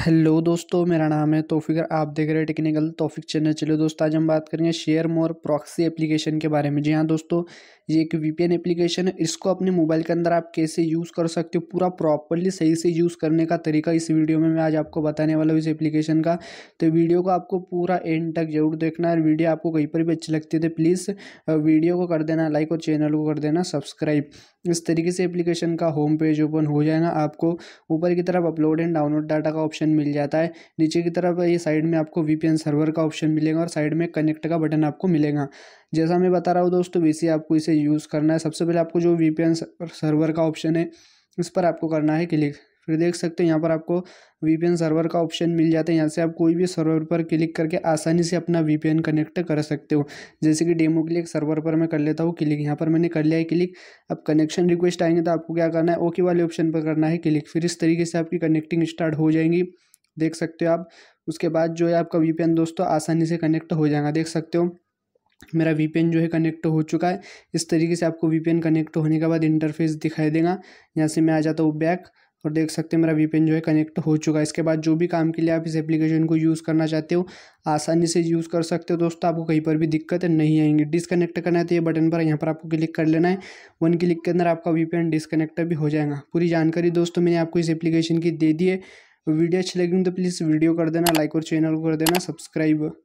hello दोस्तों मेरा नाम है तोफिक आप देख रहे हैं टेक्निकल तोफिक चैनल चलो दोस्तों आज हम बात करेंगे शेयर मोर प्रॉक्सी एप्लीकेशन के बारे में जी हाँ दोस्तों ये एक वीपीएन एप्लीकेशन है इसको अपने मोबाइल के अंदर आप कैसे यूज़ कर सकते हो पूरा प्रॉपरली सही से यूज़ करने का तरीका इस वीडियो में मैं आज आपको बताने वाला हूँ इस एप्लीकेशन का तो वीडियो को आपको पूरा एंड तक जरूर देखना है वीडियो आपको कहीं पर भी अच्छी लगती है तो प्लीज़ वीडियो को कर देना लाइक और चैनल को कर देना सब्सक्राइब इस तरीके से एप्लीकेशन का होम पेज ओपन हो जाएगा आपको ऊपर की तरफ अपलोड एंड डाउनलोड डाटा का ऑप्शन ऑप्शन मिल जाता है नीचे की तरफ ये साइड में आपको वी सर्वर का ऑप्शन मिलेगा और साइड में कनेक्ट का बटन आपको मिलेगा जैसा मैं बता रहा हूँ दोस्तों वैसे आपको इसे यूज़ करना है सबसे पहले आपको जो वी सर्वर का ऑप्शन है इस पर आपको करना है क्लिक फिर देख सकते हो यहाँ पर आपको वीपीएन सर्वर का ऑप्शन मिल जाता है यहाँ से आप कोई भी सर्वर पर क्लिक करके आसानी से अपना वीपीएन कनेक्ट कर सकते हो जैसे कि डेमो के लिए एक सर्वर पर मैं कर लेता हूँ क्लिक यहाँ पर मैंने कर लिया है क्लिक अब कनेक्शन रिक्वेस्ट आएंगे तो आपको क्या करना है ओके वाले ऑप्शन पर करना है क्लिक फिर इस तरीके से आपकी कनेक्टिंग स्टार्ट हो जाएंगी देख सकते हो आप उसके बाद जो है आपका वीपीएन दोस्तों आसानी से कनेक्ट हो जाएगा देख सकते हो मेरा वीपीएन जो है कनेक्ट हो चुका है इस तरीके से आपको वीपीएन कनेक्ट होने के बाद इंटरफेस दिखाई देगा यहाँ से मैं आ जाता हूँ बैक और देख सकते हैं मेरा वीपेन जो है कनेक्ट हो चुका है इसके बाद जो भी काम के लिए आप इस एप्लीकेशन को यूज़ करना चाहते हो आसानी से यूज़ कर सकते हो दोस्तों आपको कहीं पर भी दिक्कत नहीं आएंगी डिसकनेक्ट करना है तो ये बटन पर यहाँ पर आपको क्लिक कर लेना है वन क्लिक के अंदर आपका वी डिसकनेक्ट भी हो जाएगा पूरी जानकारी दोस्तों मैंने आपको इस एप्लीकेशन की दे दी है वीडियो अच्छी लगी तो प्लीज़ वीडियो कर देना लाइक और चैनल को कर देना सब्सक्राइब